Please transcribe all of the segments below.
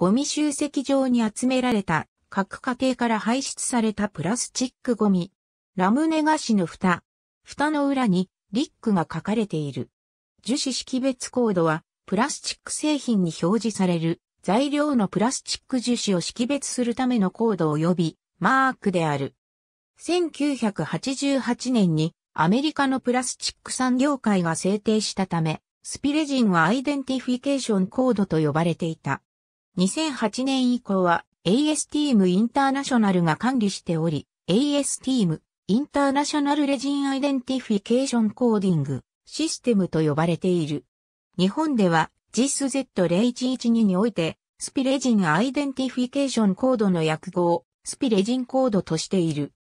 ゴミ集積場に集められた各家庭から排出されたプラスチックゴミ。ラムネ菓子の蓋。蓋の裏にリックが書かれている。樹脂識別コードはプラスチック製品に表示される材料のプラスチック樹脂を識別するためのコード及びマークである。1988年にアメリカのプラスチック産業界が制定したため、スピレジンはアイデンティフィケーションコードと呼ばれていた。2008年以降は ASTEAM インターナショナルが管理しており、ASTEAM インターナショナルレジンアイデンティフィケーションコーディングシステムと呼ばれている。日本では JISZ0112 において、スピレジンアイデンティフィケーションコードの訳語をスピレジンコードとしている。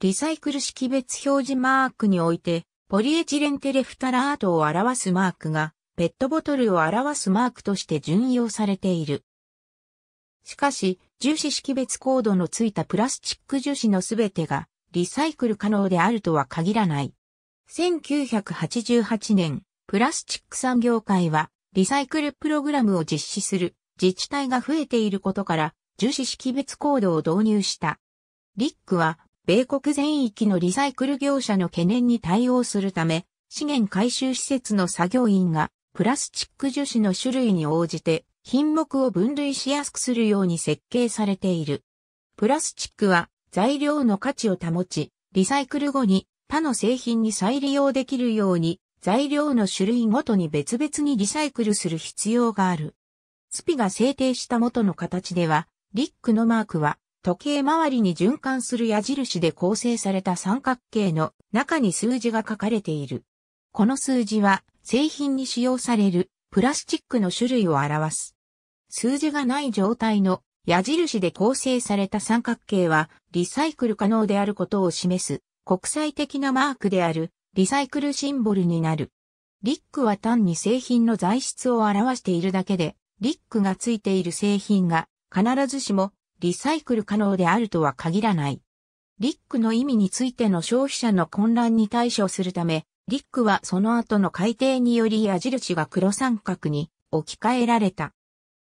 リサイクル識別表示マークにおいて、ポリエチレンテレフタラートを表すマークが、ペットボトルを表すマークとして準用されている。しかし、樹脂識別コードのついたプラスチック樹脂のすべてがリサイクル可能であるとは限らない。1988年、プラスチック産業界はリサイクルプログラムを実施する自治体が増えていることから樹脂識別コードを導入した。リックは米国全域のリサイクル業者の懸念に対応するため資源回収施設の作業員がプラスチック樹脂の種類に応じて品目を分類しやすくするように設計されている。プラスチックは材料の価値を保ち、リサイクル後に他の製品に再利用できるように材料の種類ごとに別々にリサイクルする必要がある。スピが制定した元の形では、リックのマークは時計回りに循環する矢印で構成された三角形の中に数字が書かれている。この数字は製品に使用されるプラスチックの種類を表す。数字がない状態の矢印で構成された三角形はリサイクル可能であることを示す国際的なマークであるリサイクルシンボルになる。リックは単に製品の材質を表しているだけで、リックがついている製品が必ずしもリサイクル可能であるとは限らない。リックの意味についての消費者の混乱に対処するため、リックはその後の改定により矢印が黒三角に置き換えられた。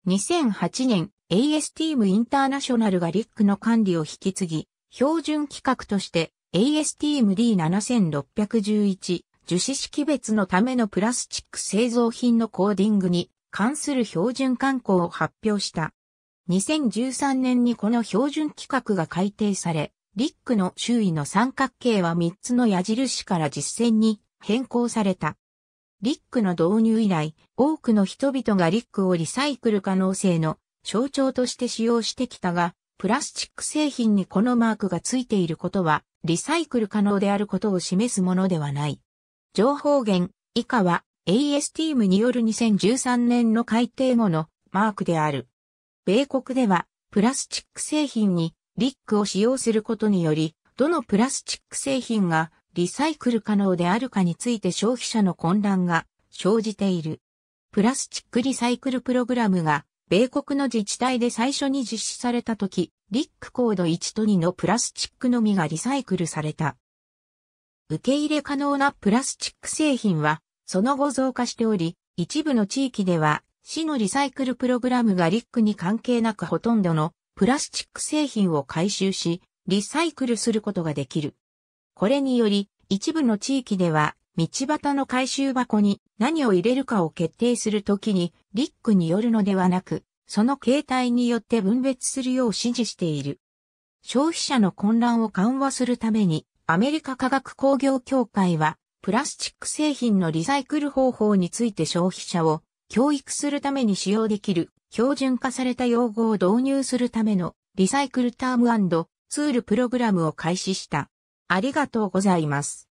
2008年 AS t m ームインターナショナルがリックの管理を引き継ぎ、標準規格として AS t m ーム D7611 樹脂識別のためのプラスチック製造品のコーディングに関する標準観行を発表した。2013年にこの標準規格が改定され、リックの周囲の三角形は3つの矢印から実践に変更された。リックの導入以来、多くの人々がリックをリサイクル可能性の象徴として使用してきたが、プラスチック製品にこのマークがついていることは、リサイクル可能であることを示すものではない。情報源以下は AS t m による2013年の改定後のマークである。米国ではプラスチック製品にリックを使用することにより、どのプラスチック製品がリサイクル可能であるかについて消費者の混乱が生じている。プラスチックリサイクルプログラムが米国の自治体で最初に実施された時、リックコード1と2のプラスチックのみがリサイクルされた。受け入れ可能なプラスチック製品は、その後増加しており、一部の地域では、市のリサイクルプログラムがリックに関係なくほとんどのプラスチック製品を回収し、リサイクルすることができる。これにより、一部の地域では、道端の回収箱に何を入れるかを決定するときに、リックによるのではなく、その形態によって分別するよう指示している。消費者の混乱を緩和するために、アメリカ科学工業協会は、プラスチック製品のリサイクル方法について消費者を教育するために使用できる標準化された用語を導入するためのリサイクルタームツールプログラムを開始した。ありがとうございます。